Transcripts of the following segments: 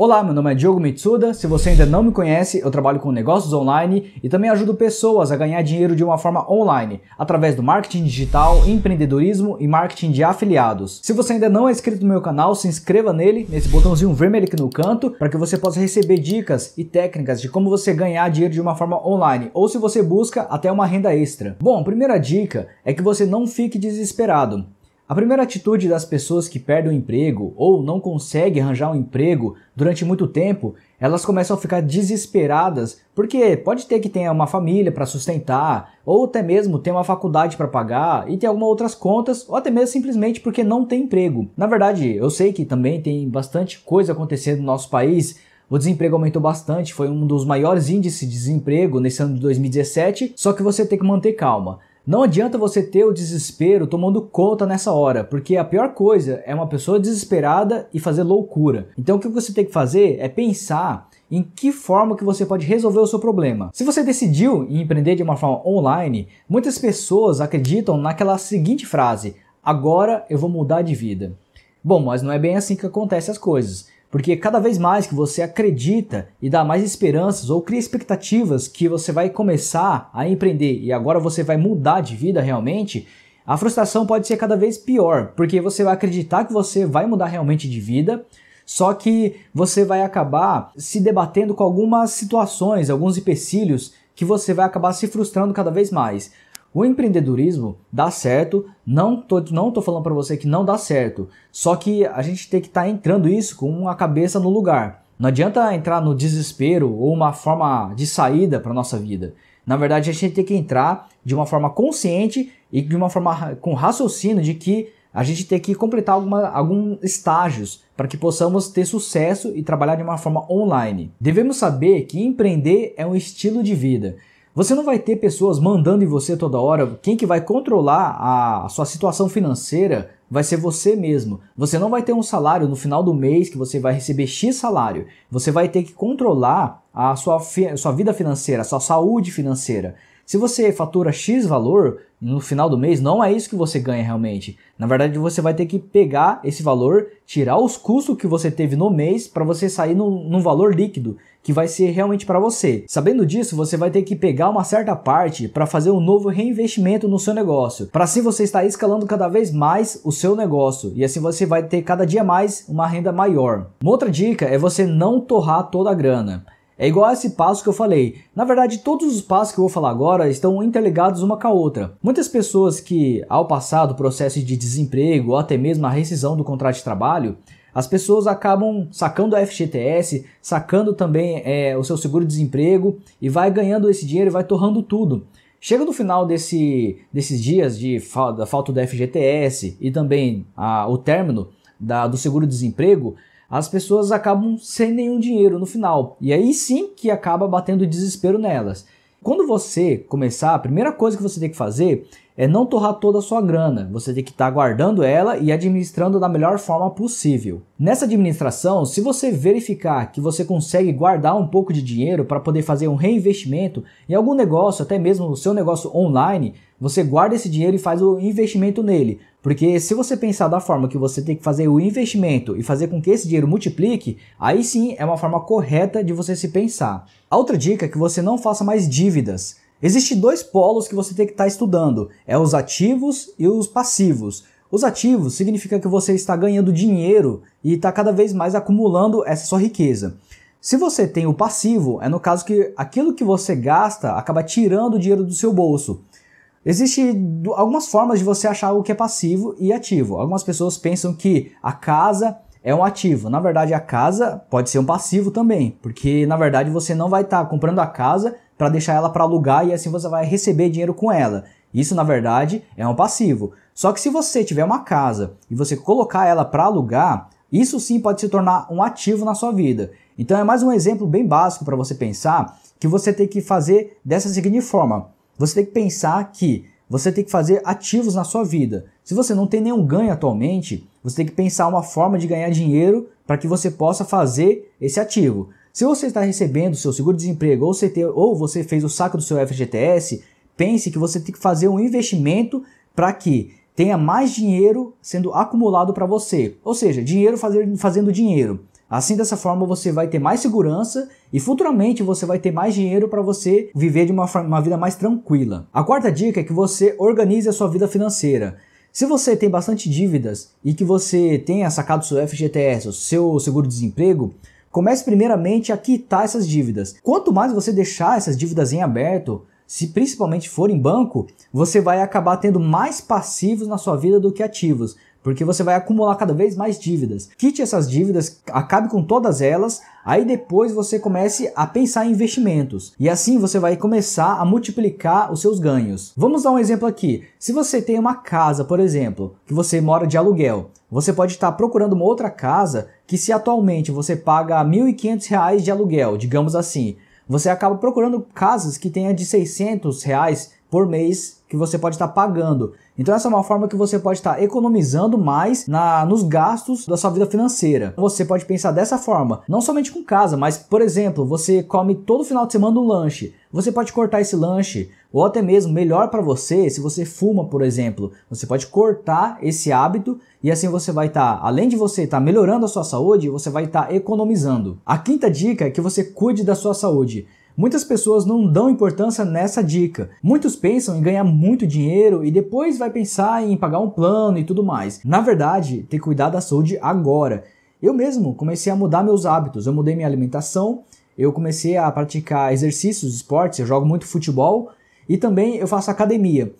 Olá, meu nome é Diogo Mitsuda. Se você ainda não me conhece, eu trabalho com negócios online e também ajudo pessoas a ganhar dinheiro de uma forma online, através do marketing digital, empreendedorismo e marketing de afiliados. Se você ainda não é inscrito no meu canal, se inscreva nele, nesse botãozinho vermelho aqui no canto, para que você possa receber dicas e técnicas de como você ganhar dinheiro de uma forma online, ou se você busca até uma renda extra. Bom, a primeira dica é que você não fique desesperado. A primeira atitude das pessoas que perdem o emprego ou não conseguem arranjar um emprego durante muito tempo, elas começam a ficar desesperadas, porque pode ter que tenha uma família para sustentar, ou até mesmo ter uma faculdade para pagar e ter algumas outras contas, ou até mesmo simplesmente porque não tem emprego. Na verdade, eu sei que também tem bastante coisa acontecendo no nosso país, o desemprego aumentou bastante, foi um dos maiores índices de desemprego nesse ano de 2017, só que você tem que manter calma. Não adianta você ter o desespero tomando conta nessa hora, porque a pior coisa é uma pessoa desesperada e fazer loucura. Então o que você tem que fazer é pensar em que forma que você pode resolver o seu problema. Se você decidiu empreender de uma forma online, muitas pessoas acreditam naquela seguinte frase: agora eu vou mudar de vida. Bom, mas não é bem assim que acontecem as coisas. Porque cada vez mais que você acredita e dá mais esperanças ou cria expectativas que você vai começar a empreender e agora você vai mudar de vida realmente, a frustração pode ser cada vez pior, porque você vai acreditar que você vai mudar realmente de vida, só que você vai acabar se debatendo com algumas situações, alguns empecilhos que você vai acabar se frustrando cada vez mais. O empreendedorismo dá certo, não tô, não tô falando para você que não dá certo, só que a gente tem que estar tá entrando isso com a cabeça no lugar. Não adianta entrar no desespero ou uma forma de saída para nossa vida. Na verdade, a gente tem que entrar de uma forma consciente e de uma forma com raciocínio de que a gente tem que completar alguma, alguns estágios para que possamos ter sucesso e trabalhar de uma forma online. Devemos saber que empreender é um estilo de vida. Você não vai ter pessoas mandando em você toda hora. Quem que vai controlar a, sua situação financeira vai ser você mesmo. Você não vai ter um salário no final do mês que você vai receber X salário. Você vai ter que controlar a sua, sua vida financeira, a sua saúde financeira. Se você fatura X valor, no final do mês não é isso que você ganha realmente. Na verdade, você vai ter que pegar esse valor, tirar os custos que você teve no mês para você sair num, num, valor líquido que vai ser realmente para você. Sabendo disso, você vai ter que pegar uma certa parte para fazer um novo reinvestimento no seu negócio. Para assim você estar escalando cada vez mais o seu negócio e assim você vai ter cada dia mais uma renda maior. Uma outra dica é você não torrar toda a grana. É igual a esse passo que eu falei. Na verdade, todos os passos que eu vou falar agora estão interligados uma com a outra. Muitas pessoas que, ao passar do processo de desemprego ou até mesmo a rescisão do contrato de trabalho, as pessoas acabam sacando a FGTS, sacando também é, o seu seguro-desemprego e vai ganhando esse dinheiro e vai torrando tudo. Chega no final desse, desses dias de da falta do FGTS e também a, o término da, do seguro-desemprego, as pessoas acabam sem nenhum dinheiro no final. E aí sim que acaba batendo desespero nelas. Quando você começar, a primeira coisa que você tem que fazer é não torrar toda a sua grana. Você tem que estar tá guardando ela e administrando da melhor forma possível. Nessa administração, se você verificar que você consegue guardar um pouco de dinheiro para poder fazer um reinvestimento em algum negócio, até mesmo o seu negócio online, você guarda esse dinheiro e faz o investimento nele. Porque se você pensar da forma que você tem que fazer o investimento e fazer com que esse dinheiro multiplique, aí sim é uma forma correta de você se pensar. A outra dica é que você não faça mais dívidas. Existem dois polos que você tem que estar tá estudando: é os ativos e os passivos. Os ativos significa que você está ganhando dinheiro e está cada vez mais acumulando essa sua riqueza. Se você tem o passivo, é no caso que aquilo que você gasta acaba tirando o dinheiro do seu bolso. Existem algumas formas de você achar o que é passivo e ativo. Algumas pessoas pensam que a casa é um ativo. Na verdade, a casa pode ser um passivo também, porque na verdade você não vai estar tá comprando a casa para deixar ela para alugar e assim você vai receber dinheiro com ela. Isso na verdade é um passivo. Só que se você tiver uma casa e você colocar ela para alugar, isso sim pode se tornar um ativo na sua vida. Então é mais um exemplo bem básico para você pensar que você tem que fazer dessa seguinte forma. Você tem que pensar que você tem que fazer ativos na sua vida. Se você não tem nenhum ganho atualmente, você tem que pensar uma forma de ganhar dinheiro para que você possa fazer esse ativo. Se você está recebendo seu seguro-desemprego ou, ou você fez o saco do seu FGTS, pense que você tem que fazer um investimento para que tenha mais dinheiro sendo acumulado para você. Ou seja, dinheiro fazer, fazendo dinheiro. Assim, dessa forma, você vai ter mais segurança e futuramente você vai ter mais dinheiro para você viver de uma, uma vida mais tranquila. A quarta dica é que você organize a sua vida financeira. Se você tem bastante dívidas e que você tenha sacado seu FGTS, seu seguro-desemprego, comece primeiramente a quitar essas dívidas. Quanto mais você deixar essas dívidas em aberto, se principalmente for em banco, você vai acabar tendo mais passivos na sua vida do que ativos porque você vai acumular cada vez mais dívidas. Quite essas dívidas, acabe com todas elas, aí depois você comece a pensar em investimentos e assim você vai começar a multiplicar os seus ganhos. Vamos dar um exemplo aqui. Se você tem uma casa, por exemplo, que você mora de aluguel, você pode estar procurando uma outra casa que se atualmente você paga R$ 1.500 de aluguel, digamos assim, você acaba procurando casas que tenha de 600 reais por mês que você pode estar pagando. Então essa é uma forma que você pode estar economizando mais na nos gastos da sua vida financeira. Você pode pensar dessa forma, não somente com casa, mas por exemplo, você come todo final de semana um lanche. Você pode cortar esse lanche, ou até mesmo melhor para você, se você fuma, por exemplo, você pode cortar esse hábito e assim você vai estar, além de você estar melhorando a sua saúde, você vai estar economizando. A quinta dica é que você cuide da sua saúde. Muitas pessoas não dão importância nessa dica. Muitos pensam em ganhar muito dinheiro e depois vai pensar em pagar um plano e tudo mais. Na verdade, ter cuidado da saúde agora. Eu mesmo comecei a mudar meus hábitos, eu mudei minha alimentação, eu comecei a praticar exercícios, esportes, eu jogo muito futebol e também eu faço academia.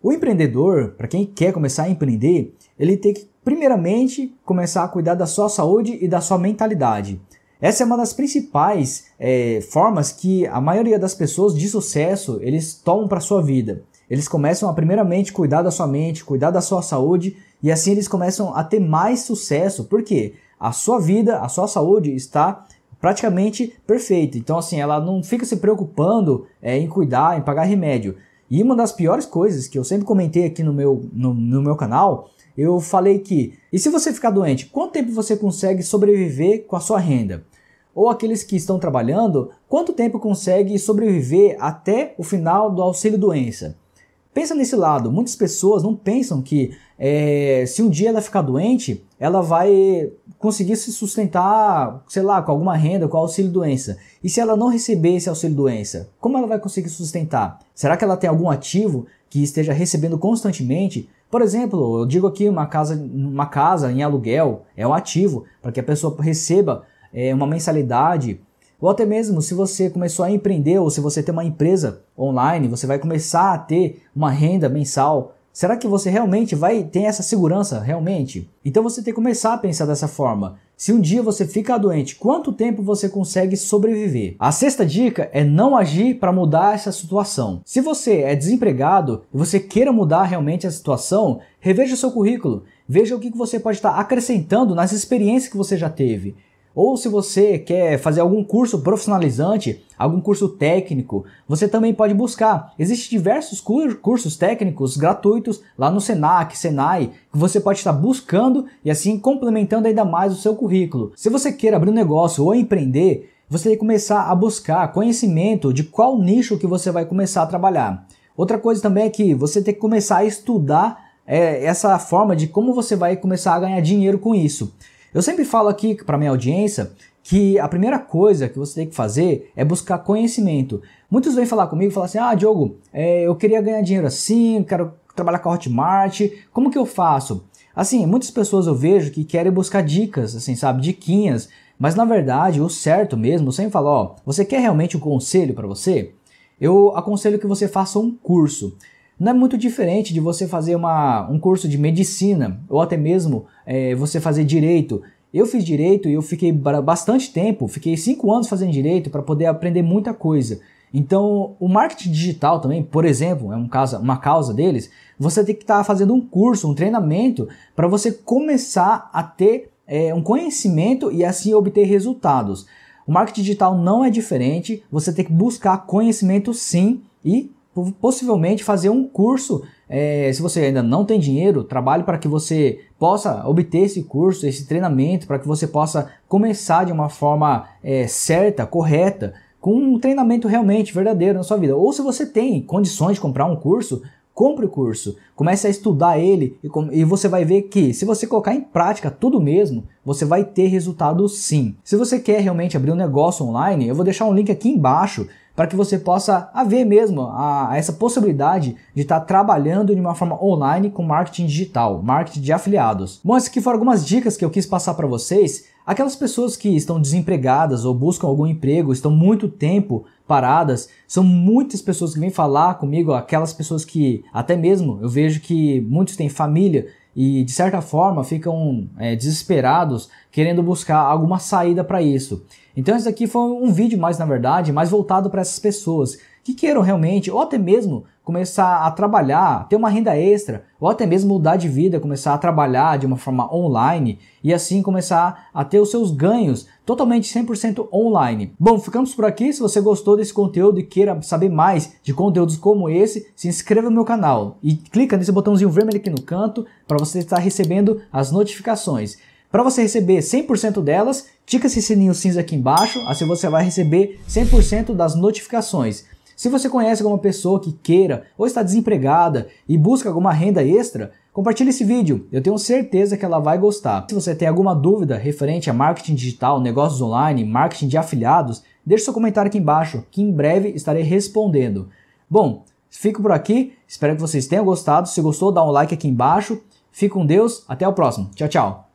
O empreendedor, para quem quer começar a empreender, ele tem que primeiramente começar a cuidar da sua saúde e da sua mentalidade. Essa é uma das principais é, formas que a maioria das pessoas de sucesso eles tomam para sua vida. Eles começam a primeiramente cuidar da sua mente, cuidar da sua saúde e assim eles começam a ter mais sucesso, porque a sua vida, a sua saúde está praticamente perfeita. Então assim, ela não fica se preocupando é, em cuidar, em pagar remédio. E uma das piores coisas que eu sempre comentei aqui no meu, no, no meu canal eu falei que, e se você ficar doente, quanto tempo você consegue sobreviver com a sua renda? Ou aqueles que estão trabalhando, quanto tempo consegue sobreviver até o final do auxílio doença? Pensa nesse lado, muitas pessoas não pensam que é, se um dia ela ficar doente, ela vai conseguir se sustentar, sei lá, com alguma renda, com auxílio doença. E se ela não receber esse auxílio doença, como ela vai conseguir sustentar? Será que ela tem algum ativo que esteja recebendo constantemente por exemplo, eu digo aqui uma casa, uma casa em aluguel é um ativo para que a pessoa receba é, uma mensalidade. Ou até mesmo se você começou a empreender ou se você tem uma empresa online, você vai começar a ter uma renda mensal Será que você realmente vai ter essa segurança realmente? Então você tem que começar a pensar dessa forma. Se um dia você fica doente, quanto tempo você consegue sobreviver? A sexta dica é não agir para mudar essa situação. Se você é desempregado e você queira mudar realmente a situação, reveja o seu currículo, veja o que você pode estar acrescentando nas experiências que você já teve ou se você quer fazer algum curso profissionalizante, algum curso técnico, você também pode buscar. Existem diversos cursos técnicos gratuitos lá no Senac, Senai, que você pode estar buscando e assim complementando ainda mais o seu currículo. Se você quer abrir um negócio ou empreender, você tem que começar a buscar conhecimento de qual nicho que você vai começar a trabalhar. Outra coisa também é que você tem que começar a estudar é, essa forma de como você vai começar a ganhar dinheiro com isso. Eu sempre falo aqui para minha audiência que a primeira coisa que você tem que fazer é buscar conhecimento. Muitos vêm falar comigo e falam assim: Ah, Diogo, é, eu queria ganhar dinheiro assim, quero trabalhar com a Hotmart, como que eu faço? Assim, muitas pessoas eu vejo que querem buscar dicas, assim, sabe, diquinhas, mas na verdade o certo mesmo, sem falar, ó, você quer realmente um conselho para você? Eu aconselho que você faça um curso. Não é muito diferente de você fazer uma, um curso de medicina ou até mesmo é, você fazer direito. Eu fiz direito e eu fiquei bastante tempo, fiquei cinco anos fazendo direito para poder aprender muita coisa. Então, o marketing digital também, por exemplo, é um caso, uma causa deles. Você tem que estar tá fazendo um curso, um treinamento para você começar a ter é, um conhecimento e assim obter resultados. O marketing digital não é diferente. Você tem que buscar conhecimento sim e possivelmente fazer um curso. É, se você ainda não tem dinheiro, trabalhe para que você possa obter esse curso, esse treinamento, para que você possa começar de uma forma é, certa, correta, com um treinamento realmente verdadeiro na sua vida. Ou se você tem condições de comprar um curso, compre o curso, comece a estudar ele e, você vai ver que se você colocar em prática tudo mesmo, você vai ter resultado sim. Se você quer realmente abrir um negócio online, eu vou deixar um link aqui embaixo para que você possa haver mesmo a, a essa possibilidade de estar tá trabalhando de uma forma online com marketing digital, marketing de afiliados. Bom, essas aqui foram algumas dicas que eu quis passar para vocês. Aquelas pessoas que estão desempregadas ou buscam algum emprego, estão muito tempo paradas, são muitas pessoas que vêm falar comigo, aquelas pessoas que até mesmo eu vejo que muitos têm família e de certa forma ficam é, desesperados querendo buscar alguma saída para isso. Então esse aqui foi um vídeo mais na verdade, mais voltado para essas pessoas que queiram realmente, ou até mesmo começar a trabalhar, ter uma renda extra, ou até mesmo mudar de vida, começar a trabalhar de uma forma online e assim começar a ter os seus ganhos totalmente 100% online. Bom, ficamos por aqui. Se você gostou desse conteúdo e queira saber mais de conteúdos como esse, se inscreva no meu canal e clica nesse botãozinho vermelho aqui no canto para você estar recebendo as notificações. Para você receber 100% delas, tica esse sininho cinza aqui embaixo, assim você vai receber 100% das notificações. Se você conhece alguma pessoa que queira ou está desempregada e busca alguma renda extra, compartilhe esse vídeo. Eu tenho certeza que ela vai gostar. Se você tem alguma dúvida referente a marketing digital, negócios online, marketing de afiliados, deixe seu comentário aqui embaixo, que em breve estarei respondendo. Bom, fico por aqui. Espero que vocês tenham gostado. Se gostou, dá um like aqui embaixo. Fique com Deus. Até o próximo. Tchau, tchau.